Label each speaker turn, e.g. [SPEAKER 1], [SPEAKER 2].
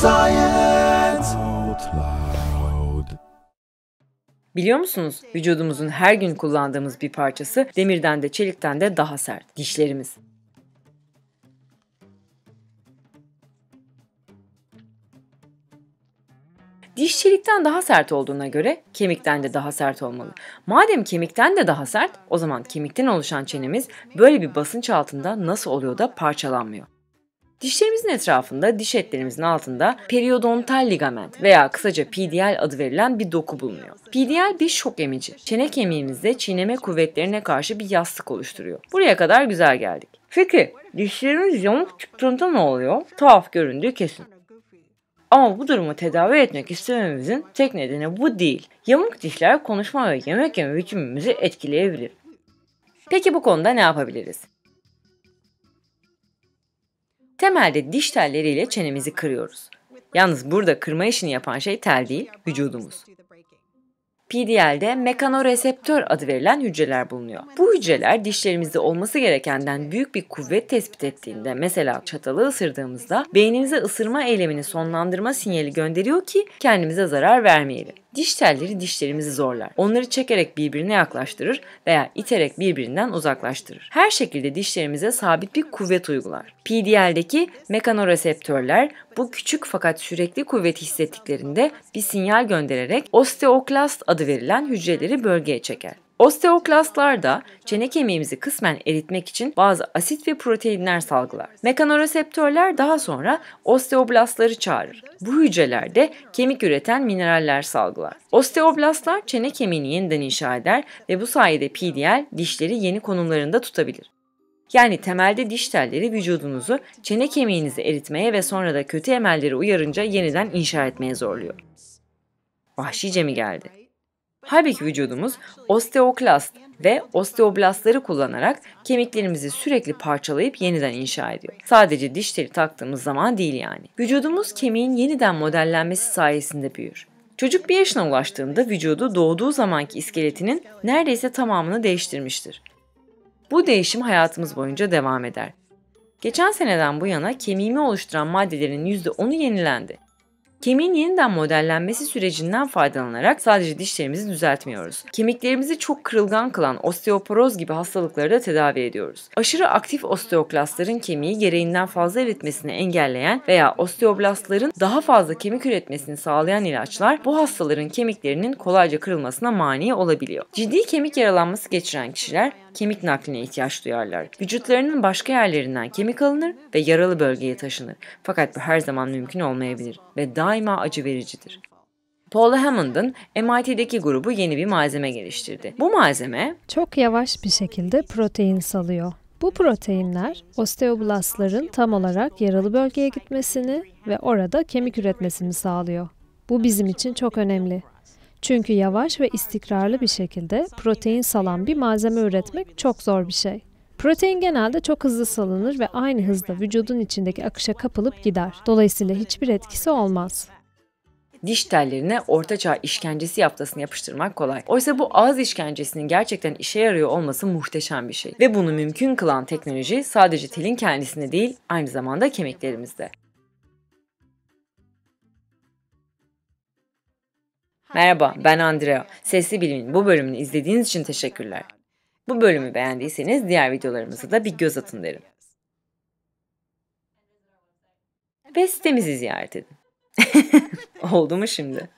[SPEAKER 1] Science Out Loud Biliyor musunuz? Vücudumuzun her gün kullandığımız bir parçası demirden de çelikten de daha sert. Dişlerimiz. Diş çelikten daha sert olduğuna göre kemikten de daha sert olmalı. Madem kemikten de daha sert, o zaman kemikten oluşan çenemiz böyle bir basınç altında nasıl oluyor da parçalanmıyor? Dişlerimizin etrafında, diş etlerimizin altında periodontal ligament veya kısaca PDL adı verilen bir doku bulunuyor. PDL bir şok emici. Çene kemiğimizde çiğneme kuvvetlerine karşı bir yastık oluşturuyor. Buraya kadar güzel geldik. Peki dişlerimiz yamuk çıktığında ne oluyor? Tuhaf göründüğü kesin. Ama bu durumu tedavi etmek istememizin tek nedeni bu değil. Yamuk dişler konuşma ve yemek yeme biçimimizi etkileyebilir. Peki bu konuda ne yapabiliriz? Temelde diş telleriyle çenemizi kırıyoruz. Yalnız burada kırma işini yapan şey tel değil, vücudumuz. PDL'de mekanoreseptör adı verilen hücreler bulunuyor. Bu hücreler dişlerimizde olması gerekenden büyük bir kuvvet tespit ettiğinde mesela çatalı ısırdığımızda beynimize ısırma eylemini sonlandırma sinyali gönderiyor ki kendimize zarar vermeyelim. Diş telleri dişlerimizi zorlar. Onları çekerek birbirine yaklaştırır veya iterek birbirinden uzaklaştırır. Her şekilde dişlerimize sabit bir kuvvet uygular. PDL'deki mekanoreseptörler bu küçük fakat sürekli kuvvet hissettiklerinde bir sinyal göndererek osteoklast adı verilen hücreleri bölgeye çeker. Osteoklastlar da çene kemiğimizi kısmen eritmek için bazı asit ve proteinler salgılar. Mekanoreseptörler daha sonra osteoblastları çağırır. Bu hücrelerde kemik üreten mineraller salgılar. Osteoblastlar çene kemiğini yeniden inşa eder ve bu sayede PDL dişleri yeni konumlarında tutabilir. Yani temelde diş telleri vücudunuzu çene kemiğinizi eritmeye ve sonra da kötü emelleri uyarınca yeniden inşa etmeye zorluyor. Vahşice mi geldi? Halbuki vücudumuz osteoklast ve osteoblastları kullanarak kemiklerimizi sürekli parçalayıp yeniden inşa ediyor. Sadece dişleri taktığımız zaman değil yani. Vücudumuz kemiğin yeniden modellenmesi sayesinde büyür. Çocuk bir yaşına ulaştığında vücudu doğduğu zamanki iskeletinin neredeyse tamamını değiştirmiştir. Bu değişim hayatımız boyunca devam eder. Geçen seneden bu yana kemiğimi oluşturan maddelerin %10'u yenilendi. Kemiğin yeniden modellenmesi sürecinden faydalanarak sadece dişlerimizi düzeltmiyoruz. Kemiklerimizi çok kırılgan kılan osteoporoz gibi hastalıkları da tedavi ediyoruz. Aşırı aktif osteoklastların kemiği gereğinden fazla eritmesini engelleyen veya osteoblastların daha fazla kemik üretmesini sağlayan ilaçlar bu hastaların kemiklerinin kolayca kırılmasına mani olabiliyor. Ciddi kemik yaralanması geçiren kişiler kemik nakline ihtiyaç duyarlar. Vücutlarının başka yerlerinden kemik alınır ve yaralı bölgeye taşınır. Fakat bu her zaman mümkün olmayabilir ve daha daima acı vericidir. Paul Hammond'ın MIT'deki grubu yeni bir malzeme geliştirdi. Bu malzeme
[SPEAKER 2] çok yavaş bir şekilde protein salıyor. Bu proteinler osteoblastların tam olarak yaralı bölgeye gitmesini ve orada kemik üretmesini sağlıyor. Bu bizim için çok önemli. Çünkü yavaş ve istikrarlı bir şekilde protein salan bir malzeme üretmek çok zor bir şey. Protein genelde çok hızlı salınır ve aynı hızda vücudun içindeki akışa kapılıp gider. Dolayısıyla hiçbir etkisi olmaz. Diş
[SPEAKER 1] tellerine ortaçağ işkencesi yaptasını yapıştırmak kolay. Oysa bu ağız işkencesinin gerçekten işe yarıyor olması muhteşem bir şey. Ve bunu mümkün kılan teknoloji sadece telin kendisinde değil aynı zamanda kemiklerimizde. Merhaba, ben Andrea. Sesli Bilim'in bu bölümünü izlediğiniz için teşekkürler. Bu bölümü beğendiyseniz diğer videolarımızı da bir göz atın derim. Ve sitemizi ziyaret edin. Oldu mu şimdi?